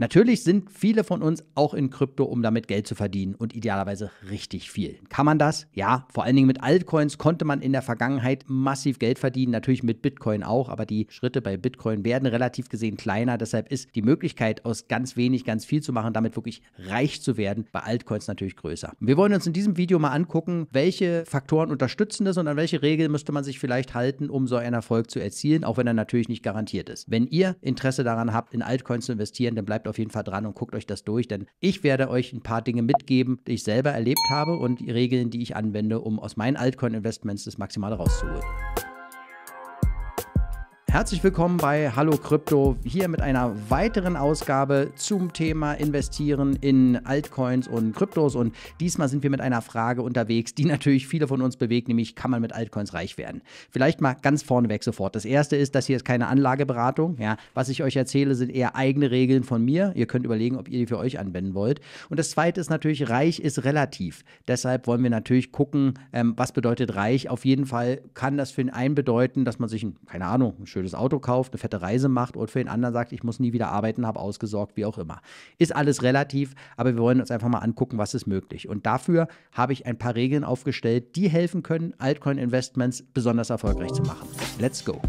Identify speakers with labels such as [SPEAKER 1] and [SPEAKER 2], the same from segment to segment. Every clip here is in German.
[SPEAKER 1] Natürlich sind viele von uns auch in Krypto, um damit Geld zu verdienen und idealerweise richtig viel. Kann man das? Ja, vor allen Dingen mit Altcoins konnte man in der Vergangenheit massiv Geld verdienen, natürlich mit Bitcoin auch, aber die Schritte bei Bitcoin werden relativ gesehen kleiner. Deshalb ist die Möglichkeit, aus ganz wenig ganz viel zu machen, damit wirklich reich zu werden, bei Altcoins natürlich größer. Wir wollen uns in diesem Video mal angucken, welche Faktoren unterstützen das und an welche Regeln müsste man sich vielleicht halten, um so einen Erfolg zu erzielen, auch wenn er natürlich nicht garantiert ist. Wenn ihr Interesse daran habt, in Altcoins zu investieren, dann bleibt auf jeden Fall dran und guckt euch das durch, denn ich werde euch ein paar Dinge mitgeben, die ich selber erlebt habe und die Regeln, die ich anwende, um aus meinen Altcoin-Investments das Maximale rauszuholen. Herzlich willkommen bei Hallo Krypto, hier mit einer weiteren Ausgabe zum Thema Investieren in Altcoins und Kryptos. Und diesmal sind wir mit einer Frage unterwegs, die natürlich viele von uns bewegt, nämlich kann man mit Altcoins reich werden? Vielleicht mal ganz vorneweg sofort. Das erste ist, das hier ist keine Anlageberatung. Ja, was ich euch erzähle, sind eher eigene Regeln von mir. Ihr könnt überlegen, ob ihr die für euch anwenden wollt. Und das zweite ist natürlich, reich ist relativ. Deshalb wollen wir natürlich gucken, ähm, was bedeutet reich. Auf jeden Fall kann das für den einen bedeuten, dass man sich, keine Ahnung, ein schönes Auto kauft, eine fette Reise macht oder für den anderen sagt, ich muss nie wieder arbeiten, habe ausgesorgt, wie auch immer. Ist alles relativ, aber wir wollen uns einfach mal angucken, was ist möglich. Und dafür habe ich ein paar Regeln aufgestellt, die helfen können, Altcoin-Investments besonders erfolgreich zu machen. Let's go.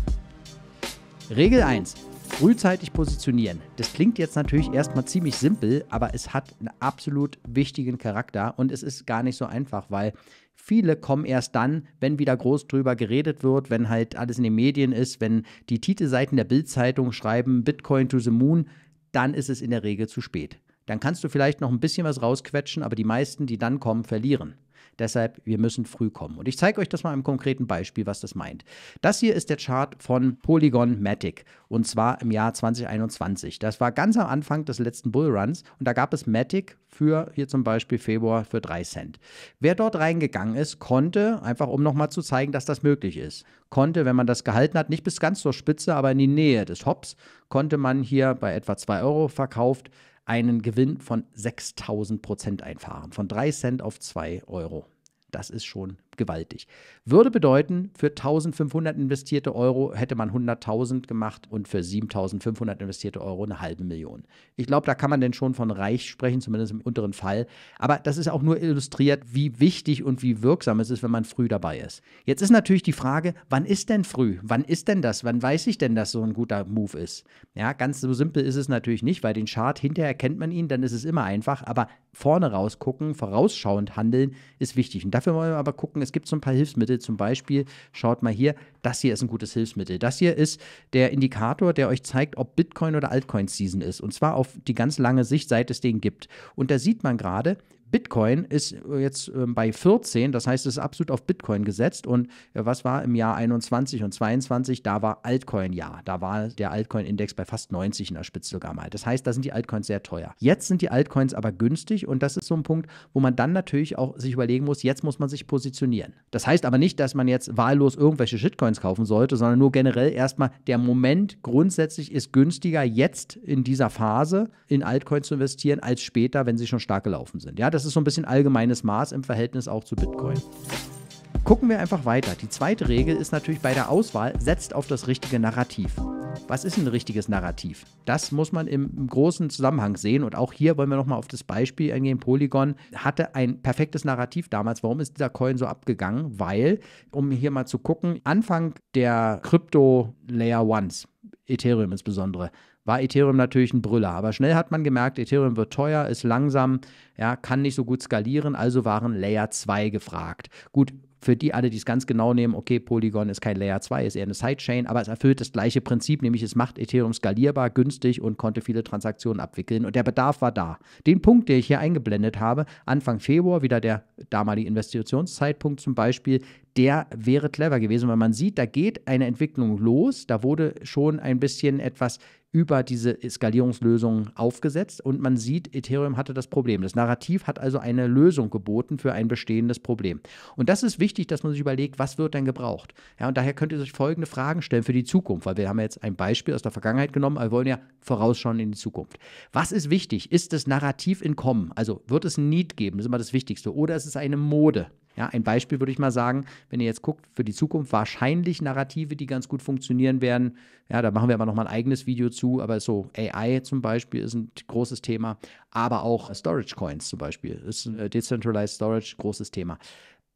[SPEAKER 1] Regel 1. Frühzeitig positionieren. Das klingt jetzt natürlich erstmal ziemlich simpel, aber es hat einen absolut wichtigen Charakter und es ist gar nicht so einfach, weil viele kommen erst dann, wenn wieder groß drüber geredet wird, wenn halt alles in den Medien ist, wenn die Titelseiten der Bildzeitung schreiben Bitcoin to the Moon, dann ist es in der Regel zu spät dann kannst du vielleicht noch ein bisschen was rausquetschen, aber die meisten, die dann kommen, verlieren. Deshalb, wir müssen früh kommen. Und ich zeige euch das mal im konkreten Beispiel, was das meint. Das hier ist der Chart von Polygon Matic und zwar im Jahr 2021. Das war ganz am Anfang des letzten Bullruns und da gab es Matic für hier zum Beispiel Februar für 3 Cent. Wer dort reingegangen ist, konnte, einfach um nochmal zu zeigen, dass das möglich ist, konnte, wenn man das gehalten hat, nicht bis ganz zur Spitze, aber in die Nähe des Hops, konnte man hier bei etwa 2 Euro verkauft, einen Gewinn von 6000 Prozent einfahren, von 3 Cent auf 2 Euro. Das ist schon gewaltig. Würde bedeuten, für 1500 investierte Euro hätte man 100.000 gemacht und für 7500 investierte Euro eine halbe Million. Ich glaube, da kann man denn schon von reich sprechen, zumindest im unteren Fall. Aber das ist auch nur illustriert, wie wichtig und wie wirksam es ist, wenn man früh dabei ist. Jetzt ist natürlich die Frage, wann ist denn früh? Wann ist denn das? Wann weiß ich denn, dass so ein guter Move ist? Ja, ganz so simpel ist es natürlich nicht, weil den Chart hinterher kennt man ihn, dann ist es immer einfach. Aber vorne rausgucken, vorausschauend handeln ist wichtig. Und dafür wollen wir aber gucken, es es gibt so ein paar Hilfsmittel. Zum Beispiel, schaut mal hier, das hier ist ein gutes Hilfsmittel. Das hier ist der Indikator, der euch zeigt, ob Bitcoin oder Altcoin Season ist. Und zwar auf die ganz lange Sicht, seit es den gibt. Und da sieht man gerade, Bitcoin ist äh, jetzt ähm, bei 14, das heißt, es ist absolut auf Bitcoin gesetzt. Und äh, was war im Jahr 21 und 22? Da war Altcoin-Jahr. Da war der Altcoin-Index bei fast 90 in der Spitze sogar mal. Das heißt, da sind die Altcoins sehr teuer. Jetzt sind die Altcoins aber günstig und das ist so ein Punkt, wo man dann natürlich auch sich überlegen muss, jetzt muss man sich positionieren. Das heißt aber nicht, dass man jetzt wahllos irgendwelche Shitcoins kaufen sollte, sondern nur generell erstmal, der Moment grundsätzlich ist günstiger, jetzt in dieser Phase in Altcoins zu investieren, als später, wenn sie schon stark gelaufen sind. Ja, das das ist so ein bisschen allgemeines Maß im Verhältnis auch zu Bitcoin. Gucken wir einfach weiter. Die zweite Regel ist natürlich bei der Auswahl, setzt auf das richtige Narrativ. Was ist ein richtiges Narrativ? Das muss man im, großen Zusammenhang sehen. Und auch hier wollen wir nochmal auf das Beispiel eingehen. Polygon hatte ein perfektes Narrativ damals. Warum ist dieser Coin so abgegangen? Weil, um hier mal zu gucken, Anfang der Krypto-Layer Ones, Ethereum insbesondere, war Ethereum natürlich ein Brüller. Aber schnell hat man gemerkt, Ethereum wird teuer, ist langsam, ja, kann nicht so gut skalieren, also waren Layer 2 gefragt. Gut, für die alle, die es ganz genau nehmen, okay, Polygon ist kein Layer 2, ist eher eine Sidechain, aber es erfüllt das gleiche Prinzip, nämlich es macht Ethereum skalierbar, günstig und konnte viele Transaktionen abwickeln und der Bedarf war da. Den Punkt, den ich hier eingeblendet habe, Anfang Februar, wieder der damalige Investitionszeitpunkt zum Beispiel, der wäre clever gewesen, weil man sieht, da geht eine Entwicklung los, da wurde schon ein bisschen etwas über diese Skalierungslösungen aufgesetzt und man sieht, Ethereum hatte das Problem. Das Narrativ hat also eine Lösung geboten für ein bestehendes Problem. Und das ist wichtig, dass man sich überlegt, was wird denn gebraucht? Ja, und daher könnt ihr euch folgende Fragen stellen für die Zukunft, weil wir haben ja jetzt ein Beispiel aus der Vergangenheit genommen, aber wir wollen ja vorausschauen in die Zukunft. Was ist wichtig? Ist das Narrativ in Kommen? Also wird es ein Need geben? Das ist immer das Wichtigste. Oder ist es eine Mode? Ja, ein Beispiel würde ich mal sagen, wenn ihr jetzt guckt, für die Zukunft wahrscheinlich Narrative, die ganz gut funktionieren werden. Ja, da machen wir aber nochmal ein eigenes Video zu, aber so AI zum Beispiel ist ein großes Thema, aber auch Storage Coins zum Beispiel ist ein äh, Decentralized Storage großes Thema.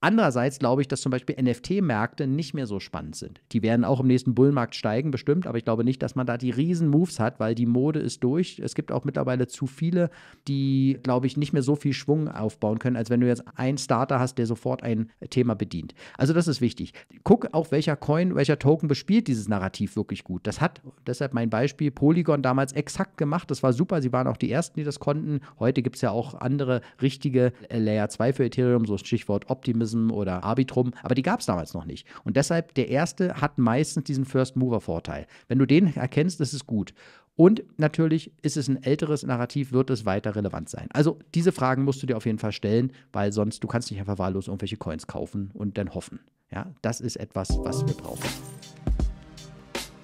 [SPEAKER 1] Andererseits glaube ich, dass zum Beispiel NFT-Märkte nicht mehr so spannend sind. Die werden auch im nächsten Bullmarkt steigen, bestimmt, aber ich glaube nicht, dass man da die riesen Moves hat, weil die Mode ist durch. Es gibt auch mittlerweile zu viele, die, glaube ich, nicht mehr so viel Schwung aufbauen können, als wenn du jetzt einen Starter hast, der sofort ein Thema bedient. Also das ist wichtig. Guck auch, welcher Coin, welcher Token bespielt dieses Narrativ wirklich gut. Das hat deshalb mein Beispiel Polygon damals exakt gemacht. Das war super. Sie waren auch die Ersten, die das konnten. Heute gibt es ja auch andere richtige Layer 2 für Ethereum, so das Stichwort Optimism Prism oder Arbitrum, aber die gab es damals noch nicht. Und deshalb, der erste hat meistens diesen First-Mover-Vorteil. Wenn du den erkennst, ist es gut. Und natürlich ist es ein älteres Narrativ, wird es weiter relevant sein. Also diese Fragen musst du dir auf jeden Fall stellen, weil sonst du kannst nicht einfach wahllos irgendwelche Coins kaufen und dann hoffen. Ja, das ist etwas, was wir brauchen.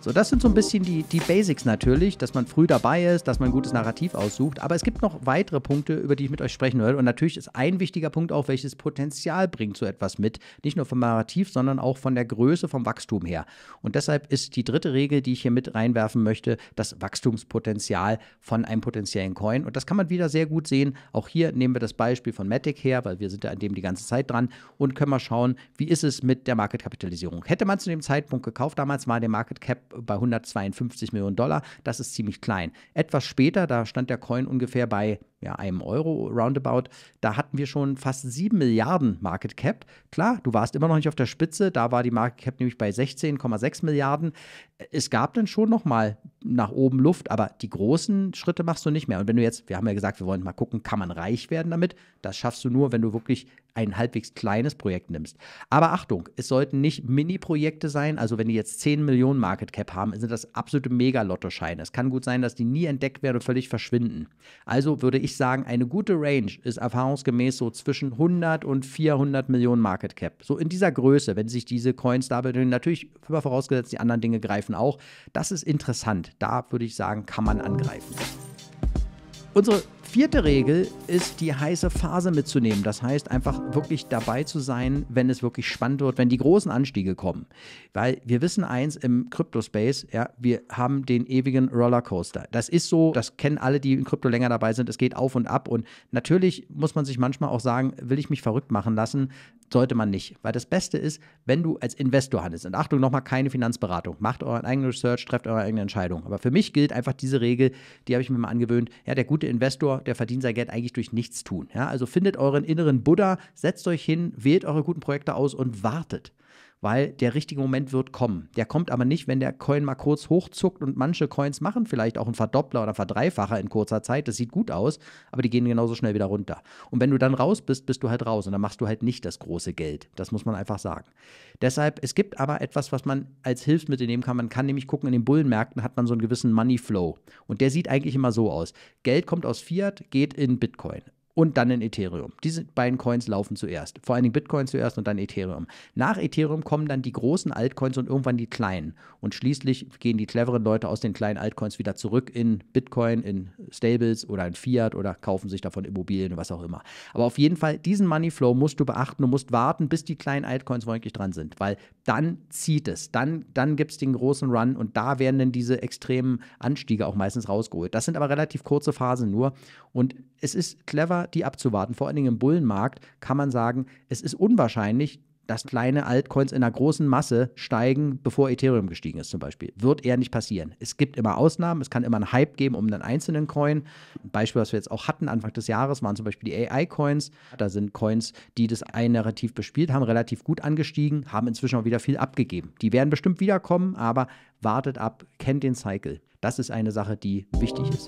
[SPEAKER 1] So, das sind so ein bisschen die, die Basics natürlich, dass man früh dabei ist, dass man ein gutes Narrativ aussucht. Aber es gibt noch weitere Punkte, über die ich mit euch sprechen werde. Und natürlich ist ein wichtiger Punkt auch, welches Potenzial bringt so etwas mit. Nicht nur vom Narrativ, sondern auch von der Größe, vom Wachstum her. Und deshalb ist die dritte Regel, die ich hier mit reinwerfen möchte, das Wachstumspotenzial von einem potenziellen Coin. Und das kann man wieder sehr gut sehen. Auch hier nehmen wir das Beispiel von Matic her, weil wir sind ja an dem die ganze Zeit dran und können mal schauen, wie ist es mit der Marketkapitalisierung. Hätte man zu dem Zeitpunkt gekauft, damals war der Market Cap bei 152 Millionen Dollar. Das ist ziemlich klein. Etwas später, da stand der Coin ungefähr bei ja, einem Euro roundabout, da hatten wir schon fast 7 Milliarden Market Cap. Klar, du warst immer noch nicht auf der Spitze, da war die Market Cap nämlich bei 16,6 Milliarden. Es gab dann schon nochmal nach oben Luft, aber die großen Schritte machst du nicht mehr. Und wenn du jetzt, wir haben ja gesagt, wir wollen mal gucken, kann man reich werden damit? Das schaffst du nur, wenn du wirklich ein halbwegs kleines Projekt nimmst. Aber Achtung, es sollten nicht Mini-Projekte sein. Also wenn die jetzt 10 Millionen Market Cap haben, sind das absolute Megalottoscheine. Es kann gut sein, dass die nie entdeckt werden und völlig verschwinden. Also würde ich ich sagen, eine gute Range ist erfahrungsgemäß so zwischen 100 und 400 Millionen Market Cap. So in dieser Größe, wenn sich diese Coins da bedienen, natürlich immer vorausgesetzt, die anderen Dinge greifen auch. Das ist interessant. Da würde ich sagen, kann man angreifen. Unsere Vierte Regel ist, die heiße Phase mitzunehmen. Das heißt, einfach wirklich dabei zu sein, wenn es wirklich spannend wird, wenn die großen Anstiege kommen. Weil wir wissen eins im Crypto-Space, ja, wir haben den ewigen Rollercoaster. Das ist so, das kennen alle, die in Krypto länger dabei sind. Es geht auf und ab. Und natürlich muss man sich manchmal auch sagen, will ich mich verrückt machen lassen? Sollte man nicht. Weil das Beste ist, wenn du als Investor handelst. Und Achtung, nochmal keine Finanzberatung. Macht euren eigenen Research, trefft eure eigene Entscheidung. Aber für mich gilt einfach diese Regel, die habe ich mir mal angewöhnt. Ja, der gute Investor der verdient sein Geld eigentlich durch nichts tun. Ja? Also findet euren inneren Buddha, setzt euch hin, wählt eure guten Projekte aus und wartet weil der richtige Moment wird kommen. Der kommt aber nicht, wenn der Coin mal kurz hochzuckt und manche Coins machen vielleicht auch einen Verdoppler oder Verdreifacher in kurzer Zeit. Das sieht gut aus, aber die gehen genauso schnell wieder runter. Und wenn du dann raus bist, bist du halt raus und dann machst du halt nicht das große Geld. Das muss man einfach sagen. Deshalb, es gibt aber etwas, was man als Hilfsmittel nehmen kann. Man kann nämlich gucken, in den Bullenmärkten hat man so einen gewissen Money Flow. Und der sieht eigentlich immer so aus. Geld kommt aus Fiat, geht in Bitcoin und dann in Ethereum. Diese beiden Coins laufen zuerst. Vor allen Dingen Bitcoin zuerst und dann Ethereum. Nach Ethereum kommen dann die großen Altcoins und irgendwann die kleinen. Und schließlich gehen die cleveren Leute aus den kleinen Altcoins wieder zurück in Bitcoin, in Stables oder in Fiat oder kaufen sich davon Immobilien, was auch immer. Aber auf jeden Fall, diesen Money Flow musst du beachten. und musst warten, bis die kleinen Altcoins wirklich dran sind, weil dann zieht es. Dann, dann gibt es den großen Run und da werden dann diese extremen Anstiege auch meistens rausgeholt. Das sind aber relativ kurze Phasen nur. Und es ist clever, die abzuwarten. Vor allen Dingen im Bullenmarkt kann man sagen, es ist unwahrscheinlich, dass kleine Altcoins in einer großen Masse steigen, bevor Ethereum gestiegen ist zum Beispiel. Wird eher nicht passieren. Es gibt immer Ausnahmen, es kann immer einen Hype geben um einen einzelnen Coin. Ein Beispiel, was wir jetzt auch hatten Anfang des Jahres, waren zum Beispiel die AI-Coins. Da sind Coins, die das ein Narrativ bespielt haben, relativ gut angestiegen, haben inzwischen auch wieder viel abgegeben. Die werden bestimmt wiederkommen, aber wartet ab, kennt den Cycle. Das ist eine Sache, die wichtig ist.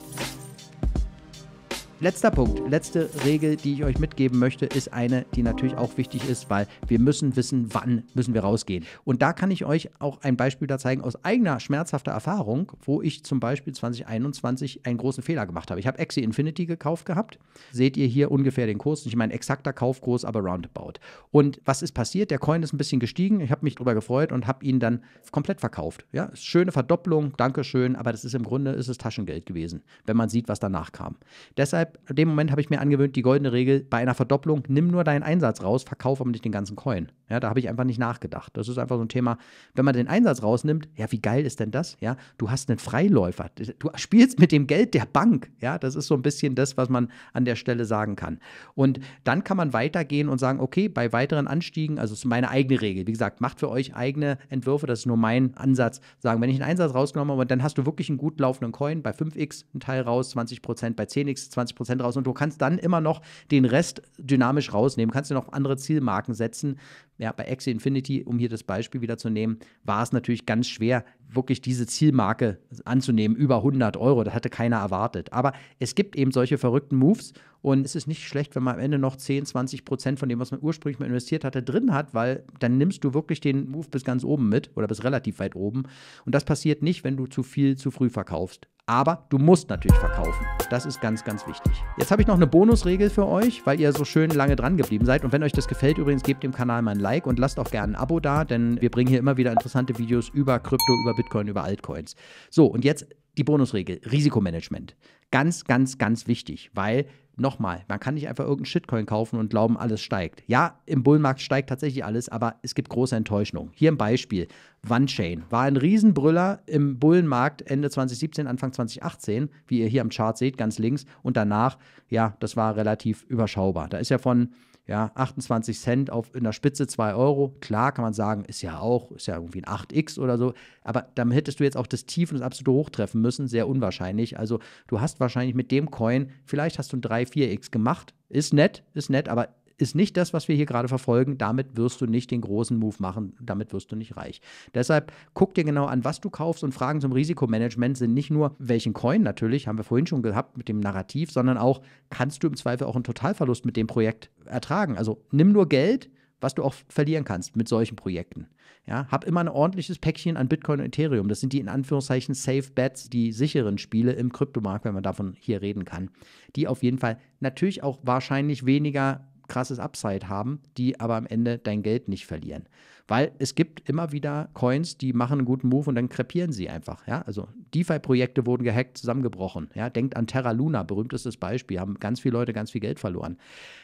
[SPEAKER 1] Letzter Punkt, letzte Regel, die ich euch mitgeben möchte, ist eine, die natürlich auch wichtig ist, weil wir müssen wissen, wann müssen wir rausgehen. Und da kann ich euch auch ein Beispiel da zeigen aus eigener schmerzhafter Erfahrung, wo ich zum Beispiel 2021 einen großen Fehler gemacht habe. Ich habe Axie Infinity gekauft gehabt. Seht ihr hier ungefähr den Kurs? Ich meine, exakter Kaufkurs, aber roundabout. Und was ist passiert? Der Coin ist ein bisschen gestiegen. Ich habe mich darüber gefreut und habe ihn dann komplett verkauft. Ja, schöne Verdopplung, Dankeschön, aber das ist im Grunde ist es Taschengeld gewesen, wenn man sieht, was danach kam. Deshalb hab, in dem Moment habe ich mir angewöhnt, die goldene Regel, bei einer Verdopplung, nimm nur deinen Einsatz raus, verkauf aber nicht den ganzen Coin. Ja, da habe ich einfach nicht nachgedacht. Das ist einfach so ein Thema, wenn man den Einsatz rausnimmt, ja, wie geil ist denn das? Ja, du hast einen Freiläufer. Du spielst mit dem Geld der Bank. Ja, das ist so ein bisschen das, was man an der Stelle sagen kann. Und dann kann man weitergehen und sagen, okay, bei weiteren Anstiegen, also es ist meine eigene Regel. Wie gesagt, macht für euch eigene Entwürfe, das ist nur mein Ansatz. Sagen, wenn ich einen Einsatz rausgenommen habe, dann hast du wirklich einen gut laufenden Coin, bei 5x einen Teil raus, 20%, bei 10x 20% raus und du kannst dann immer noch den Rest dynamisch rausnehmen, kannst dir noch andere Zielmarken setzen, ja, bei Axie Infinity, um hier das Beispiel wieder zu nehmen, war es natürlich ganz schwer, wirklich diese Zielmarke anzunehmen, über 100 Euro. Das hatte keiner erwartet. Aber es gibt eben solche verrückten Moves und es ist nicht schlecht, wenn man am Ende noch 10, 20 Prozent von dem, was man ursprünglich mal investiert hatte, drin hat, weil dann nimmst du wirklich den Move bis ganz oben mit oder bis relativ weit oben. Und das passiert nicht, wenn du zu viel zu früh verkaufst. Aber du musst natürlich verkaufen. Das ist ganz, ganz wichtig. Jetzt habe ich noch eine Bonusregel für euch, weil ihr so schön lange dran geblieben seid. Und wenn euch das gefällt, übrigens gebt dem Kanal mal ein Like und lasst auch gerne ein Abo da, denn wir bringen hier immer wieder interessante Videos über Krypto, über Bitcoin. Bitcoin über Altcoins. So, und jetzt die Bonusregel, Risikomanagement. Ganz, ganz, ganz wichtig, weil nochmal, man kann nicht einfach irgendeinen Shitcoin kaufen und glauben, alles steigt. Ja, im Bullmarkt steigt tatsächlich alles, aber es gibt große Enttäuschungen. Hier ein Beispiel. OneChain war ein Riesenbrüller im Bullenmarkt Ende 2017, Anfang 2018, wie ihr hier am Chart seht, ganz links. Und danach, ja, das war relativ überschaubar. Da ist ja von ja, 28 Cent auf in der Spitze 2 Euro. Klar kann man sagen, ist ja auch, ist ja irgendwie ein 8x oder so. Aber dann hättest du jetzt auch das Tief und das absolute Hoch treffen müssen. Sehr unwahrscheinlich. Also du hast wahrscheinlich mit dem Coin, vielleicht hast du ein 3, 4x gemacht. Ist nett, ist nett, aber ist nicht das, was wir hier gerade verfolgen. Damit wirst du nicht den großen Move machen. Damit wirst du nicht reich. Deshalb guck dir genau an, was du kaufst und Fragen zum Risikomanagement sind nicht nur, welchen Coin natürlich, haben wir vorhin schon gehabt mit dem Narrativ, sondern auch, kannst du im Zweifel auch einen Totalverlust mit dem Projekt ertragen? Also nimm nur Geld, was du auch verlieren kannst mit solchen Projekten. Ja, hab immer ein ordentliches Päckchen an Bitcoin und Ethereum. Das sind die in Anführungszeichen Safe Bets, die sicheren Spiele im Kryptomarkt, wenn man davon hier reden kann, die auf jeden Fall natürlich auch wahrscheinlich weniger krasses Upside haben, die aber am Ende dein Geld nicht verlieren. Weil es gibt immer wieder Coins, die machen einen guten Move und dann krepieren sie einfach. Ja? Also DeFi-Projekte wurden gehackt, zusammengebrochen. Ja? Denkt an Terra Luna, berühmtestes Beispiel, haben ganz viele Leute ganz viel Geld verloren.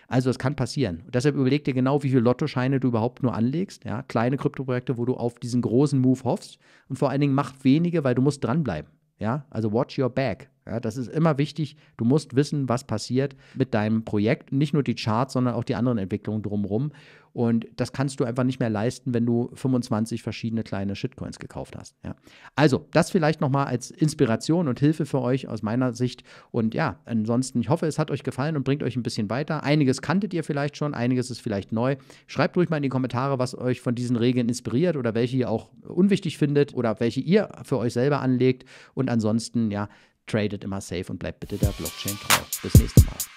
[SPEAKER 1] Also es kann passieren. Und deshalb überleg dir genau, wie viele Lottoscheine du überhaupt nur anlegst. Ja? Kleine Kryptoprojekte, wo du auf diesen großen Move hoffst. Und vor allen Dingen mach wenige, weil du musst dranbleiben. Ja, also watch your back. Ja, das ist immer wichtig. Du musst wissen, was passiert mit deinem Projekt. Nicht nur die Charts, sondern auch die anderen Entwicklungen drumherum. Und das kannst du einfach nicht mehr leisten, wenn du 25 verschiedene kleine Shitcoins gekauft hast. Ja. Also, das vielleicht nochmal als Inspiration und Hilfe für euch aus meiner Sicht. Und ja, ansonsten, ich hoffe, es hat euch gefallen und bringt euch ein bisschen weiter. Einiges kanntet ihr vielleicht schon, einiges ist vielleicht neu. Schreibt ruhig mal in die Kommentare, was euch von diesen Regeln inspiriert oder welche ihr auch unwichtig findet oder welche ihr für euch selber anlegt. Und ansonsten, ja, Tradet immer safe und bleibt bitte der Blockchain drauf. Bis nächste Mal.